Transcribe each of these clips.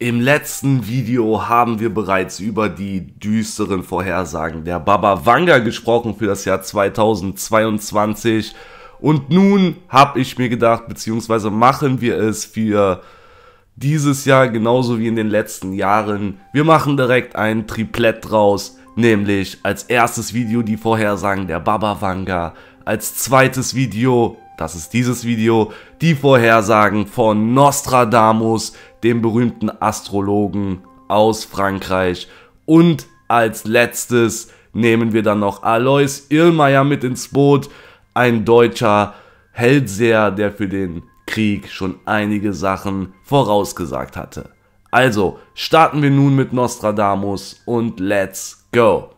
Im letzten Video haben wir bereits über die düsteren Vorhersagen der Baba Vanga gesprochen für das Jahr 2022. Und nun habe ich mir gedacht, beziehungsweise machen wir es für dieses Jahr genauso wie in den letzten Jahren. Wir machen direkt ein Triplett draus, nämlich als erstes Video die Vorhersagen der Baba Vanga, als zweites Video das ist dieses Video, die Vorhersagen von Nostradamus, dem berühmten Astrologen aus Frankreich. Und als letztes nehmen wir dann noch Alois Irlmeier mit ins Boot, ein deutscher Heldseher, der für den Krieg schon einige Sachen vorausgesagt hatte. Also, starten wir nun mit Nostradamus und let's go!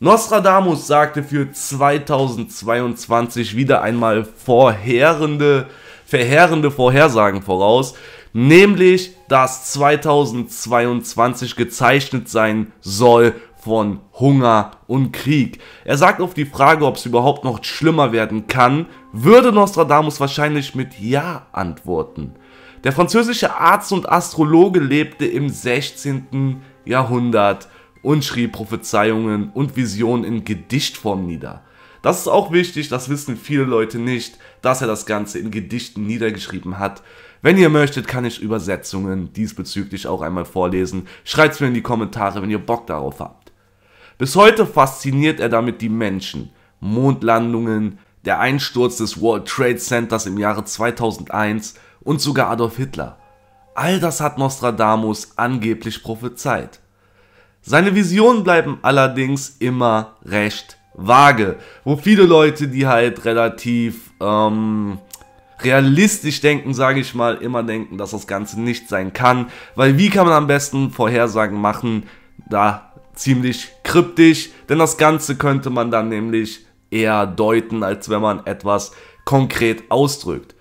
Nostradamus sagte für 2022 wieder einmal vorherende, verheerende Vorhersagen voraus, nämlich dass 2022 gezeichnet sein soll von Hunger und Krieg. Er sagt auf die Frage, ob es überhaupt noch schlimmer werden kann, würde Nostradamus wahrscheinlich mit Ja antworten. Der französische Arzt und Astrologe lebte im 16. Jahrhundert und schrieb Prophezeiungen und Visionen in Gedichtform nieder. Das ist auch wichtig, das wissen viele Leute nicht, dass er das Ganze in Gedichten niedergeschrieben hat. Wenn ihr möchtet, kann ich Übersetzungen diesbezüglich auch einmal vorlesen. Schreibt es mir in die Kommentare, wenn ihr Bock darauf habt. Bis heute fasziniert er damit die Menschen. Mondlandungen, der Einsturz des World Trade Centers im Jahre 2001 und sogar Adolf Hitler. All das hat Nostradamus angeblich prophezeit. Seine Visionen bleiben allerdings immer recht vage, wo viele Leute, die halt relativ ähm, realistisch denken, sage ich mal, immer denken, dass das Ganze nicht sein kann, weil wie kann man am besten Vorhersagen machen, da ziemlich kryptisch, denn das Ganze könnte man dann nämlich eher deuten, als wenn man etwas konkret ausdrückt.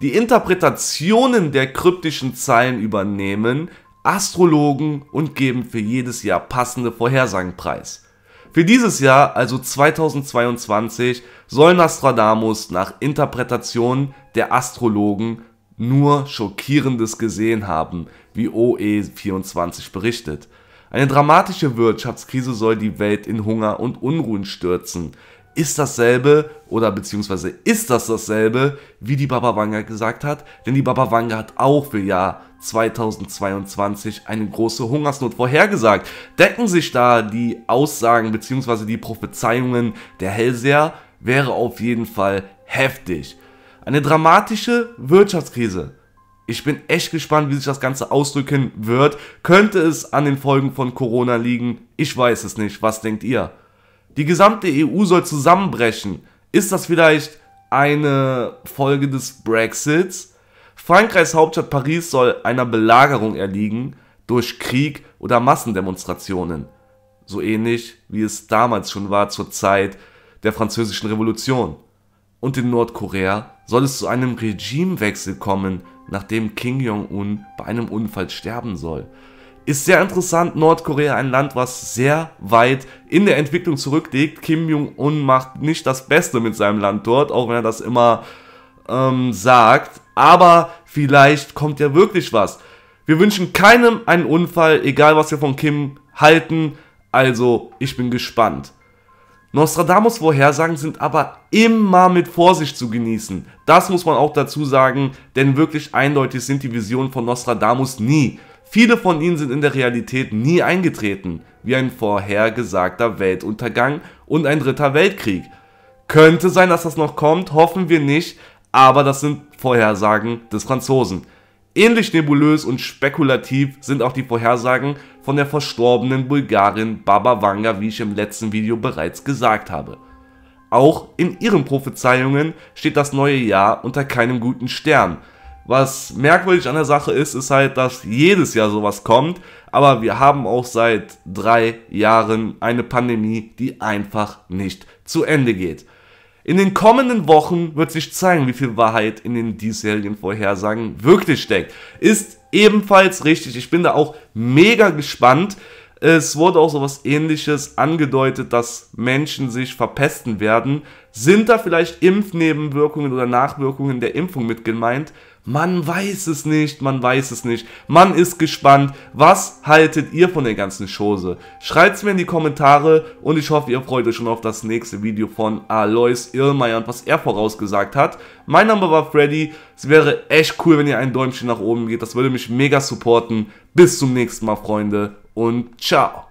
Die Interpretationen der kryptischen Zeilen übernehmen Astrologen und geben für jedes Jahr passende Vorhersagen preis. Für dieses Jahr, also 2022, soll Nostradamus nach Interpretation der Astrologen nur Schockierendes gesehen haben, wie OE24 berichtet. Eine dramatische Wirtschaftskrise soll die Welt in Hunger und Unruhen stürzen ist dasselbe oder beziehungsweise ist das dasselbe, wie die Baba Vanga gesagt hat, denn die Baba Vanga hat auch für Jahr 2022 eine große Hungersnot vorhergesagt. Decken sich da die Aussagen beziehungsweise die Prophezeiungen der Hellseher, wäre auf jeden Fall heftig. Eine dramatische Wirtschaftskrise. Ich bin echt gespannt, wie sich das Ganze ausdrücken wird. Könnte es an den Folgen von Corona liegen? Ich weiß es nicht. Was denkt ihr? Die gesamte EU soll zusammenbrechen. Ist das vielleicht eine Folge des Brexits? Frankreichs Hauptstadt Paris soll einer Belagerung erliegen durch Krieg oder Massendemonstrationen. So ähnlich wie es damals schon war zur Zeit der Französischen Revolution. Und in Nordkorea soll es zu einem Regimewechsel kommen, nachdem Kim Jong-un bei einem Unfall sterben soll. Ist sehr interessant. Nordkorea, ein Land, was sehr weit in der Entwicklung zurückliegt. Kim Jong-un macht nicht das Beste mit seinem Land dort, auch wenn er das immer ähm, sagt. Aber vielleicht kommt ja wirklich was. Wir wünschen keinem einen Unfall, egal was wir von Kim halten. Also, ich bin gespannt. Nostradamus Vorhersagen sind aber immer mit Vorsicht zu genießen. Das muss man auch dazu sagen, denn wirklich eindeutig sind die Visionen von Nostradamus nie. Viele von ihnen sind in der Realität nie eingetreten, wie ein vorhergesagter Weltuntergang und ein dritter Weltkrieg. Könnte sein, dass das noch kommt, hoffen wir nicht, aber das sind Vorhersagen des Franzosen. Ähnlich nebulös und spekulativ sind auch die Vorhersagen von der verstorbenen Bulgarin Baba Vanga, wie ich im letzten Video bereits gesagt habe. Auch in ihren Prophezeiungen steht das neue Jahr unter keinem guten Stern, was merkwürdig an der Sache ist, ist halt, dass jedes Jahr sowas kommt, aber wir haben auch seit drei Jahren eine Pandemie, die einfach nicht zu Ende geht. In den kommenden Wochen wird sich zeigen, wie viel Wahrheit in den diesjährigen Vorhersagen wirklich steckt. Ist ebenfalls richtig. Ich bin da auch mega gespannt. Es wurde auch sowas ähnliches angedeutet, dass Menschen sich verpesten werden. Sind da vielleicht Impfnebenwirkungen oder Nachwirkungen der Impfung mit gemeint? Man weiß es nicht, man weiß es nicht. Man ist gespannt. Was haltet ihr von der ganzen Chose? Schreibt's mir in die Kommentare und ich hoffe, ihr freut euch schon auf das nächste Video von Alois Irrmeier und was er vorausgesagt hat. Mein Name war Freddy. Es wäre echt cool, wenn ihr ein Däumchen nach oben geht. Das würde mich mega supporten. Bis zum nächsten Mal, Freunde. Und ciao.